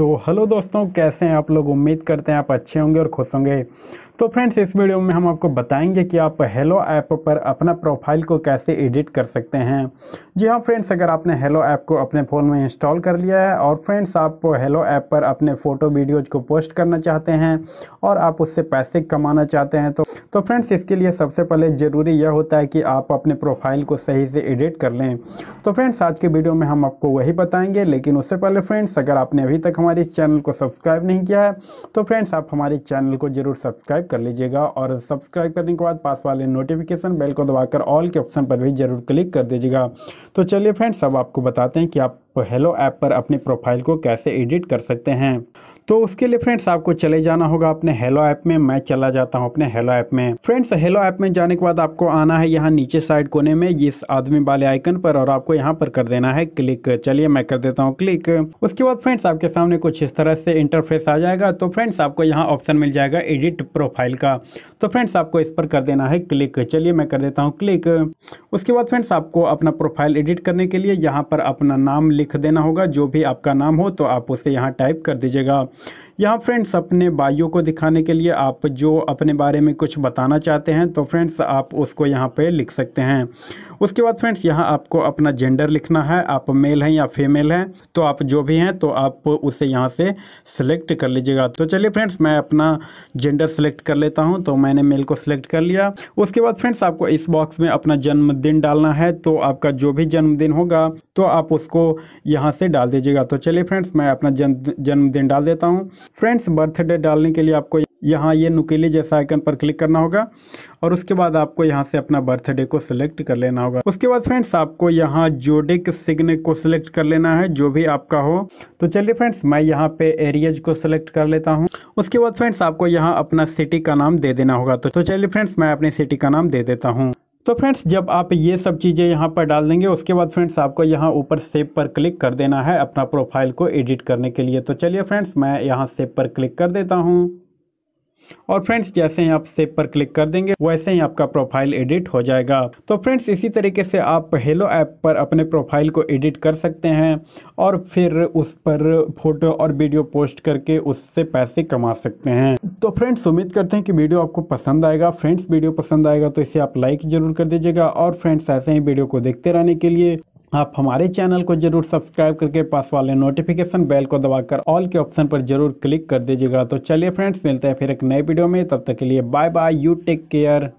तो हेलो दोस्तों कैसे हैं आप लोग उम्मीद करते हैं आप अच्छे होंगे और खुश होंगे तो फ्रेंड्स इस वीडियो में हम आपको बताएंगे कि आप हेलो ऐप पर अपना प्रोफाइल को कैसे एडिट कर सकते हैं जी हाँ फ्रेंड्स अगर आपने हेलो ऐप को अपने फ़ोन में इंस्टॉल कर लिया है और फ्रेंड्स आप हेलो ऐप पर अपने फ़ोटो वीडियोज़ को पोस्ट करना चाहते हैं और आप उससे पैसे कमाना चाहते हैं तो तो फ्रेंड्स इसके लिए सबसे पहले ज़रूरी यह होता है कि आप अपने प्रोफाइल को सही से एडिट कर लें तो फ्रेंड्स आज के वीडियो में हम आपको वही बताएंगे लेकिन उससे पहले फ्रेंड्स अगर आपने अभी तक हमारे चैनल को सब्सक्राइब नहीं किया है तो फ्रेंड्स आप हमारे चैनल को ज़रूर सब्सक्राइब कर लीजिएगा और सब्सक्राइब करने के बाद पास वाले नोटिफिकेशन बेल को दबाकर ऑल के ऑप्शन पर भी ज़रूर क्लिक कर दीजिएगा तो चलिए फ्रेंड्स अब आपको बताते हैं कि आप हेलो ऐप पर अपने प्रोफाइल को कैसे एडिट कर सकते हैं तो उसके लिए फ्रेंड्स आपको चले जाना होगा अपने हेलो ऐप में मैं चला जाता हूँ अपने हेलो ऐप में में फ्रेंड्स हेलो ऐप में जाने के बाद आपको आना है यहाँ नीचे साइड कोने में इस आदमी वाले आइकन पर और आपको यहाँ पर कर देना है क्लिक चलिए मैं कर देता हूँ क्लिक उसके बाद फ्रेंड्स आपके सामने कुछ इस तरह से इंटरफेस आ जाएगा तो फ्रेंड्स आपको यहाँ ऑप्शन मिल जाएगा एडिट प्रोफाइल का तो फ्रेंड्स आपको इस पर कर देना है क्लिक चलिए मैं कर देता हूँ क्लिक उसके बाद फ्रेंड्स आपको अपना प्रोफाइल एडिट करने के लिए यहाँ पर अपना नाम लिख देना होगा जो भी आपका नाम हो तो आप उसे यहाँ टाइप कर दीजिएगा यहाँ फ्रेंड्स अपने भाइयों को दिखाने के लिए आप जो अपने बारे में कुछ बताना चाहते हैं तो फ्रेंड्स आप उसको यहाँ पे लिख सकते हैं उसके बाद फ्रेंड्स यहाँ आपको अपना जेंडर लिखना है आप मेल हैं या फीमेल हैं तो आप जो भी हैं तो आप उसे यहाँ से सिलेक्ट कर लीजिएगा तो चलिए फ्रेंड्स मैं अपना जेंडर सेलेक्ट कर लेता हूँ तो मैंने मेल को सिलेक्ट कर लिया उसके बाद फ्रेंड्स आपको इस बॉक्स में अपना जन्मदिन डालना है तो आपका जो भी जन्मदिन होगा तो आप उसको यहाँ से डाल दीजिएगा तो चलिए फ्रेंड्स मैं अपना जन्मदिन डाल देता हूँ फ्रेंड्स बर्थडे डालने के लिए आपको यहाँ ये नुकीले जैसा आइकन पर क्लिक करना होगा और उसके बाद आपको यहाँ से अपना बर्थडे को सिलेक्ट कर लेना होगा उसके बाद फ्रेंड्स आपको यहाँ जोडिक सिग्ने को सिलेक्ट कर लेना है जो भी आपका हो तो चलिए फ्रेंड्स मैं यहाँ पे एरियज को सिलेक्ट कर लेता हूँ उसके बाद फ्रेंड्स आपको यहाँ अपना सिटी का नाम दे देना होगा तो, तो चलिए फ्रेंड्स मैं अपनी सिटी का नाम दे देता हूँ तो फ्रेंड्स जब आप ये सब चीज़ें यहाँ पर डाल देंगे उसके बाद फ्रेंड्स आपको यहाँ ऊपर सेव पर क्लिक कर देना है अपना प्रोफाइल को एडिट करने के लिए तो चलिए फ्रेंड्स मैं यहाँ सेव पर क्लिक कर देता हूँ और फ्रेंड्स जैसे ही आप सेव पर क्लिक कर देंगे वैसे ही आपका प्रोफाइल एडिट हो जाएगा तो फ्रेंड्स इसी तरीके से आप हेलो ऐप पर अपने प्रोफाइल को एडिट कर सकते हैं और फिर उस पर फोटो और वीडियो पोस्ट करके उससे पैसे कमा सकते हैं तो फ्रेंड्स उम्मीद करते हैं कि वीडियो आपको पसंद आएगा फ्रेंड्स वीडियो पसंद आएगा तो इसे आप लाइक जरूर कर दीजिएगा और फ्रेंड्स ऐसे ही वीडियो को देखते रहने के लिए आप हमारे चैनल को जरूर सब्सक्राइब करके पास वाले नोटिफिकेशन बेल को दबाकर ऑल के ऑप्शन पर जरूर क्लिक कर दीजिएगा तो चलिए फ्रेंड्स मिलते हैं फिर एक नए वीडियो में तब तक के लिए bye bye you take care